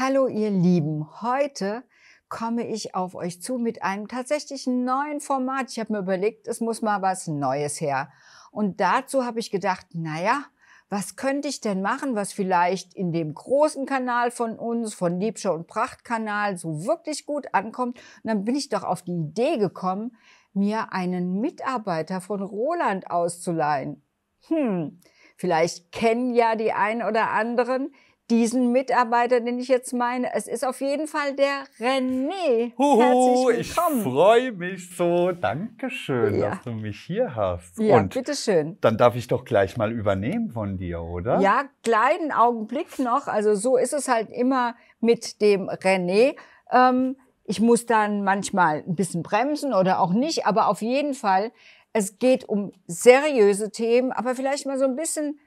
Hallo ihr Lieben, heute komme ich auf euch zu mit einem tatsächlich neuen Format. Ich habe mir überlegt, es muss mal was Neues her. Und dazu habe ich gedacht, naja, was könnte ich denn machen, was vielleicht in dem großen Kanal von uns, von Liebscher und Prachtkanal, so wirklich gut ankommt. Und dann bin ich doch auf die Idee gekommen, mir einen Mitarbeiter von Roland auszuleihen. Hm, vielleicht kennen ja die einen oder anderen, diesen Mitarbeiter, den ich jetzt meine. Es ist auf jeden Fall der René. Huhu, Herzlich willkommen. Ich freue mich so. Dankeschön, ja. dass du mich hier hast. Ja, Und bitteschön. Dann darf ich doch gleich mal übernehmen von dir, oder? Ja, kleinen Augenblick noch. Also so ist es halt immer mit dem René. Ähm, ich muss dann manchmal ein bisschen bremsen oder auch nicht, aber auf jeden Fall, es geht um seriöse Themen, aber vielleicht mal so ein bisschen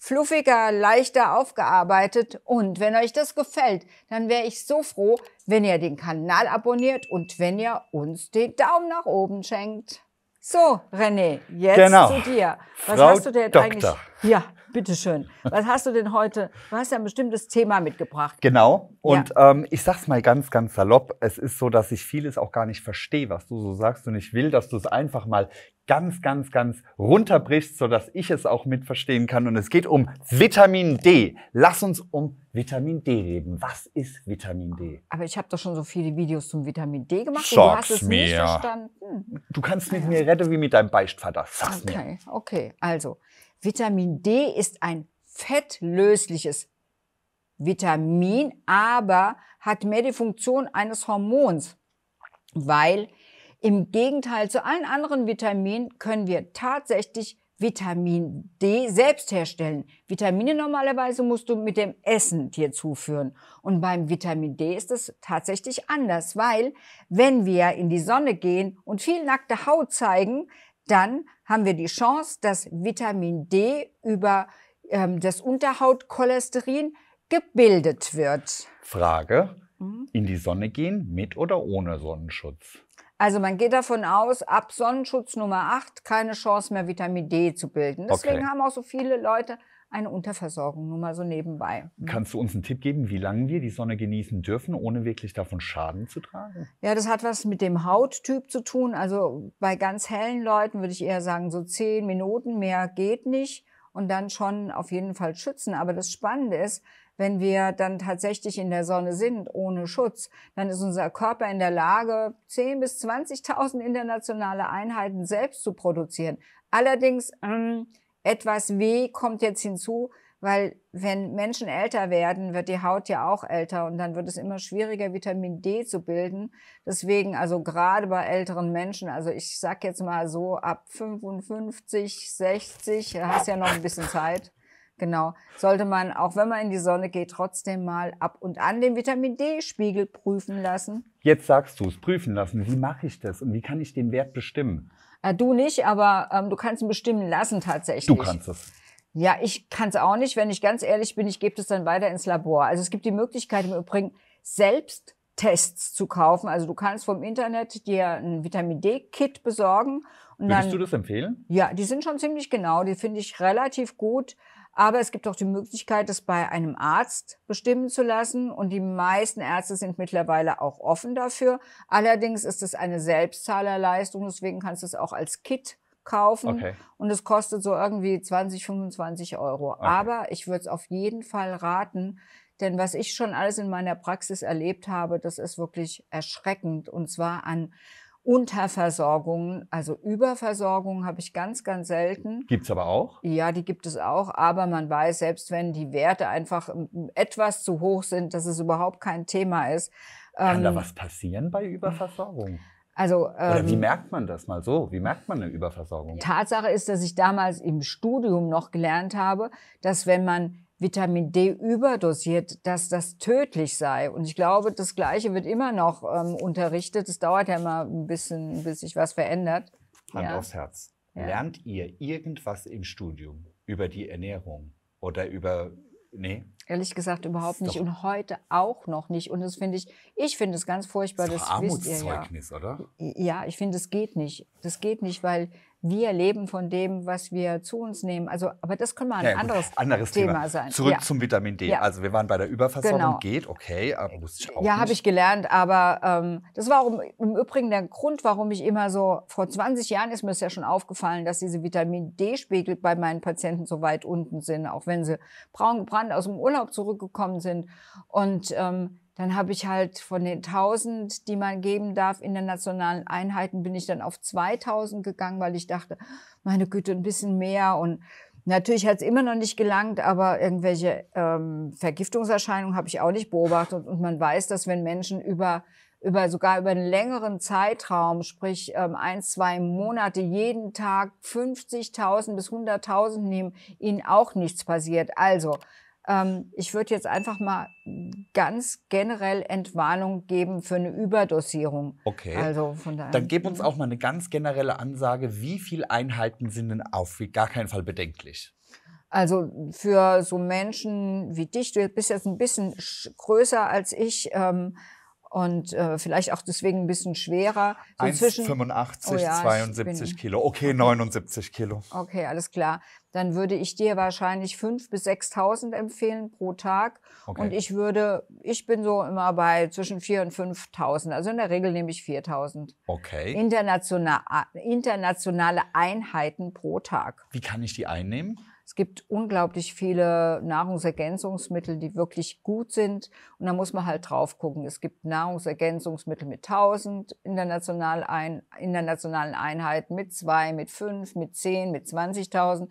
fluffiger, leichter aufgearbeitet. Und wenn euch das gefällt, dann wäre ich so froh, wenn ihr den Kanal abonniert und wenn ihr uns den Daumen nach oben schenkt. So, René, jetzt genau. zu dir. Was Frau hast du denn Doktor. eigentlich? Ja, bitteschön, was hast du denn heute? Du hast ja ein bestimmtes Thema mitgebracht. Genau. Und ja. ähm, ich sag's mal ganz, ganz salopp. Es ist so, dass ich vieles auch gar nicht verstehe, was du so sagst. Und ich will, dass du es einfach mal ganz, ganz, ganz runterbrichst, sodass ich es auch mitverstehen kann. Und es geht um Vitamin D. Lass uns um Vitamin D reden. Was ist Vitamin D? Aber ich habe doch schon so viele Videos zum Vitamin D gemacht Sag's und du hast es mir. nicht verstanden. Du kannst mit ah, ja. mir retten wie mit deinem Beichtvater. Sag's okay, mir. okay. Also, Vitamin D ist ein fettlösliches Vitamin, aber hat mehr die Funktion eines Hormons, weil im Gegenteil zu allen anderen Vitaminen können wir tatsächlich Vitamin D selbst herstellen. Vitamine normalerweise musst du mit dem Essen dir zuführen. Und beim Vitamin D ist es tatsächlich anders, weil wenn wir in die Sonne gehen und viel nackte Haut zeigen, dann haben wir die Chance, dass Vitamin D über ähm, das Unterhautcholesterin gebildet wird. Frage, mhm. in die Sonne gehen mit oder ohne Sonnenschutz? Also man geht davon aus, ab Sonnenschutz Nummer 8 keine Chance mehr Vitamin D zu bilden. Deswegen okay. haben auch so viele Leute eine Unterversorgung, nur mal so nebenbei. Mhm. Kannst du uns einen Tipp geben, wie lange wir die Sonne genießen dürfen, ohne wirklich davon Schaden zu tragen? Ja, das hat was mit dem Hauttyp zu tun. Also bei ganz hellen Leuten würde ich eher sagen, so zehn Minuten mehr geht nicht und dann schon auf jeden Fall schützen. Aber das Spannende ist, wenn wir dann tatsächlich in der Sonne sind, ohne Schutz, dann ist unser Körper in der Lage, 10.000 bis 20.000 internationale Einheiten selbst zu produzieren. Allerdings ähm, etwas weh kommt jetzt hinzu, weil wenn Menschen älter werden, wird die Haut ja auch älter und dann wird es immer schwieriger, Vitamin D zu bilden. Deswegen, also gerade bei älteren Menschen, also ich sag jetzt mal so ab 55, 60, hast ja noch ein bisschen Zeit. Genau, sollte man, auch wenn man in die Sonne geht, trotzdem mal ab und an den Vitamin D-Spiegel prüfen lassen. Jetzt sagst du es, prüfen lassen. Wie mache ich das und wie kann ich den Wert bestimmen? Äh, du nicht, aber ähm, du kannst ihn bestimmen lassen tatsächlich. Du kannst es. Ja, ich kann es auch nicht. Wenn ich ganz ehrlich bin, ich gebe das dann weiter ins Labor. Also es gibt die Möglichkeit im Übrigen selbst Tests zu kaufen. Also du kannst vom Internet dir ein Vitamin D-Kit besorgen. Und Würdest dann, du das empfehlen? Ja, die sind schon ziemlich genau. Die finde ich relativ gut. Aber es gibt auch die Möglichkeit, das bei einem Arzt bestimmen zu lassen. Und die meisten Ärzte sind mittlerweile auch offen dafür. Allerdings ist es eine Selbstzahlerleistung. Deswegen kannst du es auch als Kit kaufen. Okay. Und es kostet so irgendwie 20, 25 Euro. Okay. Aber ich würde es auf jeden Fall raten, denn was ich schon alles in meiner Praxis erlebt habe, das ist wirklich erschreckend. Und zwar an Unterversorgungen, also Überversorgung habe ich ganz, ganz selten. Gibt es aber auch? Ja, die gibt es auch. Aber man weiß, selbst wenn die Werte einfach ähm, etwas zu hoch sind, dass es überhaupt kein Thema ist. Kann ähm, da was passieren bei Überversorgung? Also, ähm, Oder wie ähm, merkt man das mal so? Wie merkt man eine Überversorgung? Tatsache ist, dass ich damals im Studium noch gelernt habe, dass wenn man Vitamin D überdosiert, dass das tödlich sei. Und ich glaube, das Gleiche wird immer noch ähm, unterrichtet. Es dauert ja immer ein bisschen, bis sich was verändert. Hand ja. aufs Herz. Ja. Lernt ihr irgendwas im Studium über die Ernährung oder über Nee. Ehrlich gesagt überhaupt nicht und heute auch noch nicht. Und das finde ich, ich finde es ganz furchtbar. Das, das Armutszeugnis, ja. oder? Ja, ich finde, es geht nicht. Das geht nicht, weil wir leben von dem, was wir zu uns nehmen. Also, aber das können wir ein ja, anderes, anderes Thema, Thema sein. Zurück ja. zum Vitamin D. Ja. Also wir waren bei der Überversorgung, genau. geht, okay, aber wusste ich auch Ja, habe ich gelernt, aber ähm, das war auch im, im, Übrigen der Grund, warum ich immer so, vor 20 Jahren ist mir es ja schon aufgefallen, dass diese Vitamin D-Spiegel bei meinen Patienten so weit unten sind, auch wenn sie braun gebrannt aus dem Urlaub zurückgekommen sind. Und ähm, dann habe ich halt von den 1000, die man geben darf in den nationalen Einheiten, bin ich dann auf 2000 gegangen, weil ich dachte, meine Güte, ein bisschen mehr. Und natürlich hat es immer noch nicht gelangt, aber irgendwelche ähm, Vergiftungserscheinungen habe ich auch nicht beobachtet. Und man weiß, dass wenn Menschen über über sogar über einen längeren Zeitraum, sprich ähm, ein, zwei Monate, jeden Tag 50.000 bis 100.000 nehmen, ihnen auch nichts passiert. Also ähm, ich würde jetzt einfach mal ganz generell Entwarnung geben für eine Überdosierung. Okay. Also von daher. Dann gib uns auch mal eine ganz generelle Ansage, wie viele Einheiten sind denn auf wie gar keinen Fall bedenklich? Also für so Menschen wie dich, du bist jetzt ein bisschen größer als ich. Ähm, und äh, vielleicht auch deswegen ein bisschen schwerer. So 1, zwischen 85, oh ja, 72 Kilo. Okay, 79 Kilo. Okay, alles klar. Dann würde ich dir wahrscheinlich 5.000 bis 6.000 empfehlen pro Tag. Okay. Und ich würde, ich bin so immer bei zwischen 4.000 und 5.000. Also in der Regel nehme ich 4.000. Okay. International, internationale Einheiten pro Tag. Wie kann ich die einnehmen? Es gibt unglaublich viele Nahrungsergänzungsmittel, die wirklich gut sind. Und da muss man halt drauf gucken. Es gibt Nahrungsergänzungsmittel mit 1000 internationalen Einheiten, mit 2, mit 5, mit 10, mit 20.000.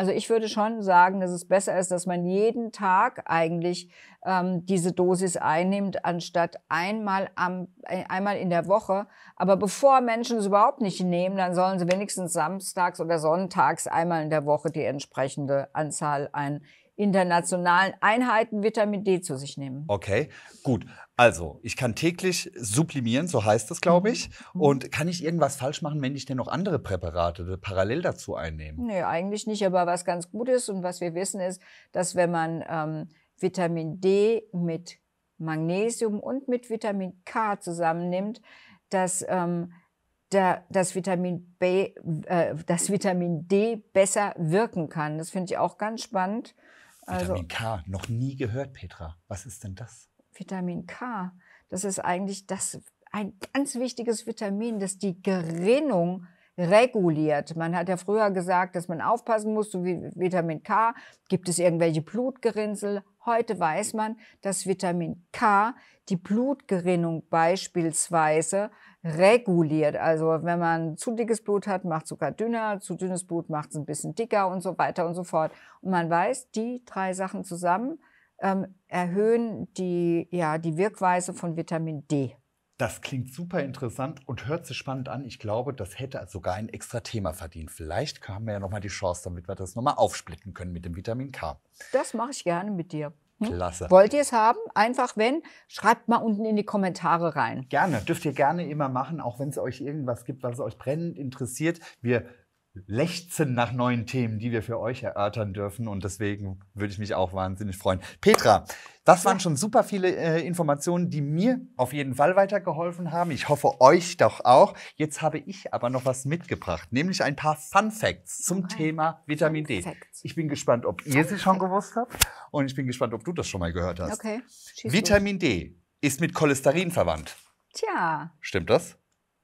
Also ich würde schon sagen, dass es besser ist, dass man jeden Tag eigentlich ähm, diese Dosis einnimmt, anstatt einmal, am, äh, einmal in der Woche. Aber bevor Menschen es überhaupt nicht nehmen, dann sollen sie wenigstens samstags oder sonntags einmal in der Woche die entsprechende Anzahl an internationalen Einheiten Vitamin D zu sich nehmen. Okay, gut. Also, ich kann täglich sublimieren, so heißt das, glaube mhm. ich. Mhm. Und kann ich irgendwas falsch machen, wenn ich denn noch andere Präparate parallel dazu einnehme? Nee, eigentlich nicht. Aber was ganz gut ist und was wir wissen, ist, dass wenn man ähm, Vitamin D mit Magnesium und mit Vitamin K zusammennimmt, dass ähm, da, das, Vitamin B, äh, das Vitamin D besser wirken kann. Das finde ich auch ganz spannend. Also Vitamin also, K, noch nie gehört, Petra. Was ist denn das? Vitamin K, das ist eigentlich das, ein ganz wichtiges Vitamin, das die Gerinnung reguliert. Man hat ja früher gesagt, dass man aufpassen muss, so wie Vitamin K, gibt es irgendwelche Blutgerinnsel. Heute weiß man, dass Vitamin K die Blutgerinnung beispielsweise reguliert. Also wenn man zu dickes Blut hat, macht es sogar dünner, zu dünnes Blut macht es ein bisschen dicker und so weiter und so fort. Und man weiß, die drei Sachen zusammen ähm, erhöhen die, ja, die Wirkweise von Vitamin D. Das klingt super interessant und hört sich spannend an. Ich glaube, das hätte sogar ein extra Thema verdient. Vielleicht haben wir ja nochmal die Chance, damit wir das nochmal aufsplitten können mit dem Vitamin K. Das mache ich gerne mit dir. Hm? Klasse. Wollt ihr es haben? Einfach wenn, schreibt mal unten in die Kommentare rein. Gerne, dürft ihr gerne immer machen, auch wenn es euch irgendwas gibt, was euch brennend interessiert. Wir lechzen nach neuen Themen, die wir für euch erörtern dürfen. Und deswegen würde ich mich auch wahnsinnig freuen. Petra, das waren schon super viele äh, Informationen, die mir auf jeden Fall weitergeholfen haben. Ich hoffe, euch doch auch. Jetzt habe ich aber noch was mitgebracht, nämlich ein paar Fun Facts zum okay. Thema Vitamin D. Ich bin gespannt, ob ihr sie schon gewusst habt. Und ich bin gespannt, ob du das schon mal gehört hast. Okay. Vitamin D ist mit Cholesterin verwandt. Tja. Stimmt das?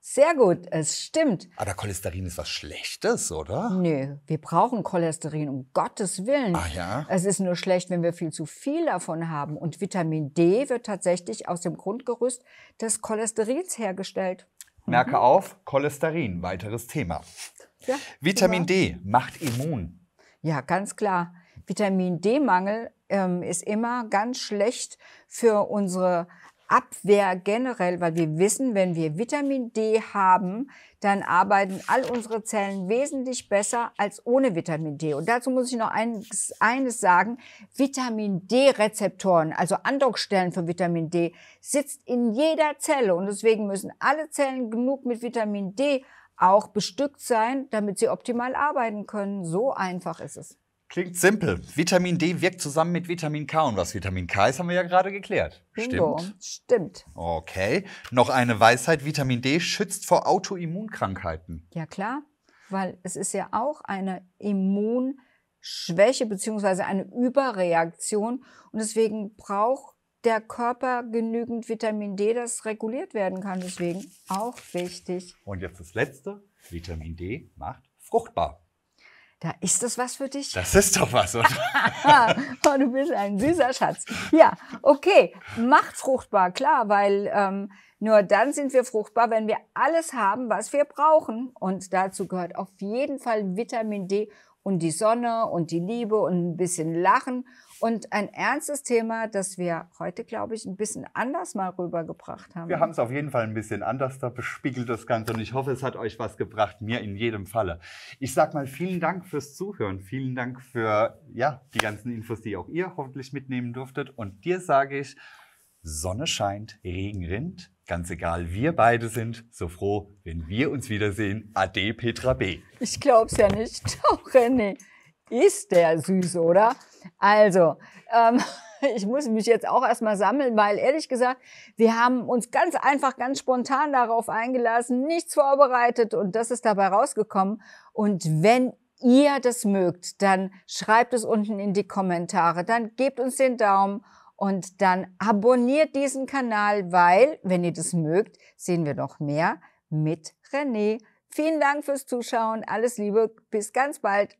Sehr gut, es stimmt. Aber ah, Cholesterin ist was Schlechtes, oder? Nö, wir brauchen Cholesterin, um Gottes Willen. Ah ja? Es ist nur schlecht, wenn wir viel zu viel davon haben. Und Vitamin D wird tatsächlich aus dem Grundgerüst des Cholesterins hergestellt. Merke mhm. auf, Cholesterin, weiteres Thema. Ja, Vitamin super. D macht immun. Ja, ganz klar. Vitamin D-Mangel ähm, ist immer ganz schlecht für unsere Abwehr generell, weil wir wissen, wenn wir Vitamin D haben, dann arbeiten all unsere Zellen wesentlich besser als ohne Vitamin D. Und dazu muss ich noch eines, eines sagen. Vitamin D-Rezeptoren, also Andockstellen für Vitamin D, sitzt in jeder Zelle. Und deswegen müssen alle Zellen genug mit Vitamin D auch bestückt sein, damit sie optimal arbeiten können. So einfach ist es. Klingt simpel. Vitamin D wirkt zusammen mit Vitamin K. Und was Vitamin K ist, haben wir ja gerade geklärt. Bingo. Stimmt. Stimmt. Okay. Noch eine Weisheit. Vitamin D schützt vor Autoimmunkrankheiten. Ja, klar. Weil es ist ja auch eine Immunschwäche bzw. eine Überreaktion. Und deswegen braucht der Körper genügend Vitamin D, das reguliert werden kann. Deswegen auch wichtig. Und jetzt das Letzte. Vitamin D macht fruchtbar. Da ist das was für dich? Das ist doch was, oder? Oh, du bist ein süßer Schatz. Ja, okay. Macht fruchtbar, klar, weil ähm, nur dann sind wir fruchtbar, wenn wir alles haben, was wir brauchen. Und dazu gehört auf jeden Fall Vitamin D und die Sonne und die Liebe und ein bisschen Lachen und ein ernstes Thema, das wir heute, glaube ich, ein bisschen anders mal rübergebracht haben. Wir haben es auf jeden Fall ein bisschen anders da bespiegelt, das Ganze. Und ich hoffe, es hat euch was gebracht, mir in jedem Falle. Ich sage mal vielen Dank fürs Zuhören. Vielen Dank für ja, die ganzen Infos, die auch ihr hoffentlich mitnehmen durftet. Und dir sage ich, Sonne scheint, Regen rinnt. Ganz egal, wir beide sind so froh, wenn wir uns wiedersehen. Ade, Petra B. Ich glaub's ja nicht. Doch, René, ist der süß, oder? Also, ähm, ich muss mich jetzt auch erstmal sammeln, weil ehrlich gesagt, wir haben uns ganz einfach, ganz spontan darauf eingelassen, nichts vorbereitet und das ist dabei rausgekommen. Und wenn ihr das mögt, dann schreibt es unten in die Kommentare, dann gebt uns den Daumen und dann abonniert diesen Kanal, weil, wenn ihr das mögt, sehen wir noch mehr mit René. Vielen Dank fürs Zuschauen. Alles Liebe. Bis ganz bald.